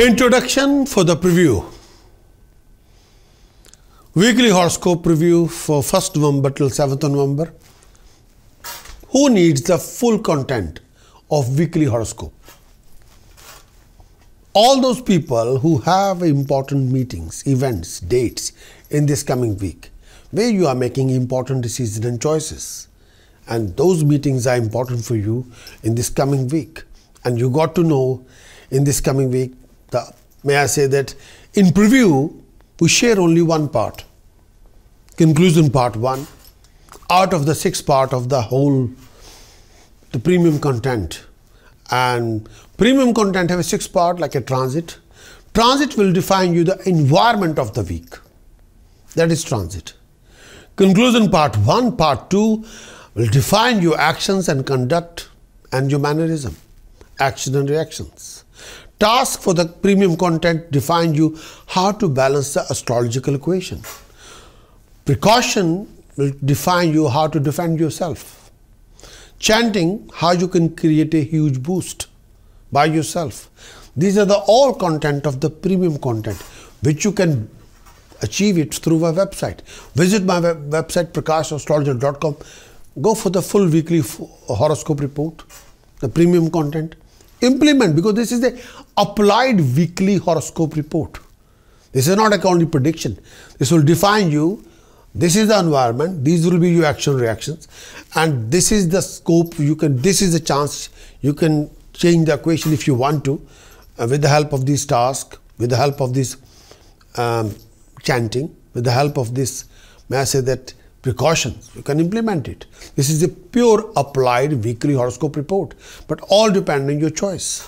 Introduction for the preview. Weekly horoscope preview for 1st November till 7th November. Who needs the full content of weekly horoscope? All those people who have important meetings, events, dates in this coming week, where you are making important decisions and choices. And those meetings are important for you in this coming week. And you got to know in this coming week the, may I say that in preview, we share only one part, conclusion part one, out of the six part of the whole, the premium content. And premium content have a six part like a transit. Transit will define you the environment of the week. That is transit. Conclusion part one, part two will define your actions and conduct and your mannerism, action and reactions task for the premium content defined you how to balance the astrological equation. Precaution will define you how to defend yourself. Chanting, how you can create a huge boost by yourself. These are the all content of the premium content, which you can achieve it through my website. Visit my web website prakashastrologer.com. Go for the full weekly horoscope report, the premium content implement because this is the applied weekly horoscope report. This is not a only prediction. This will define you. This is the environment. These will be your action reactions. And this is the scope you can, this is the chance you can change the equation if you want to uh, with the help of this task, with the help of this um, chanting, with the help of this May I say that precautions, you can implement it. This is a pure applied weekly horoscope report, but all depend on your choice.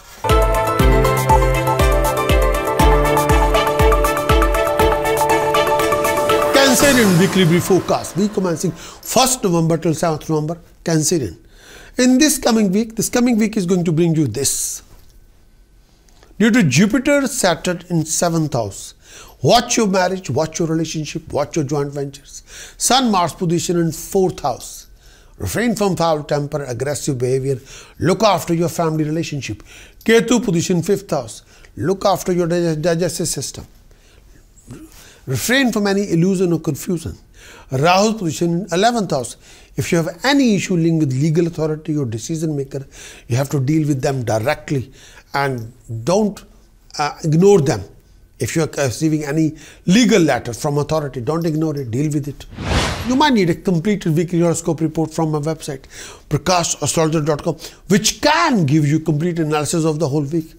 Cancerian weekly brief forecast, week commencing 1st November till 7th November, Cancerian. In this coming week, this coming week is going to bring you this. Due to Jupiter, Saturn in 7th house, Watch your marriage, watch your relationship, watch your joint ventures. Sun Mars position in fourth house. Refrain from foul temper, aggressive behavior. Look after your family relationship. Ketu position fifth house. Look after your digestive system. Refrain from any illusion or confusion. Rahu position in 11th house. If you have any issue linked with legal authority or decision maker, you have to deal with them directly and don't uh, ignore them. If you are receiving any legal letter from authority, don't ignore it, deal with it. You might need a completed weekly horoscope report from my website, prakasastrologer.com, which can give you complete analysis of the whole week.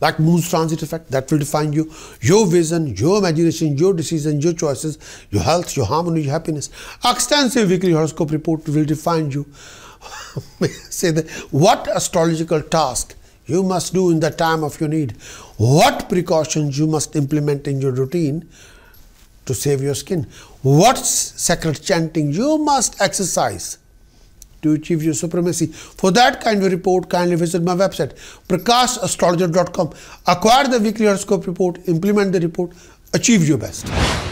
That moon's transit effect, that will define you, your vision, your imagination, your decisions, your choices, your health, your harmony, your happiness. Extensive weekly horoscope report will define you. Say that what astrological task you must do in the time of your need, what precautions you must implement in your routine to save your skin, what sacred chanting you must exercise to achieve your supremacy. For that kind of report, kindly visit my website, prakashastrologer.com. Acquire the weekly horoscope report, implement the report, achieve your best.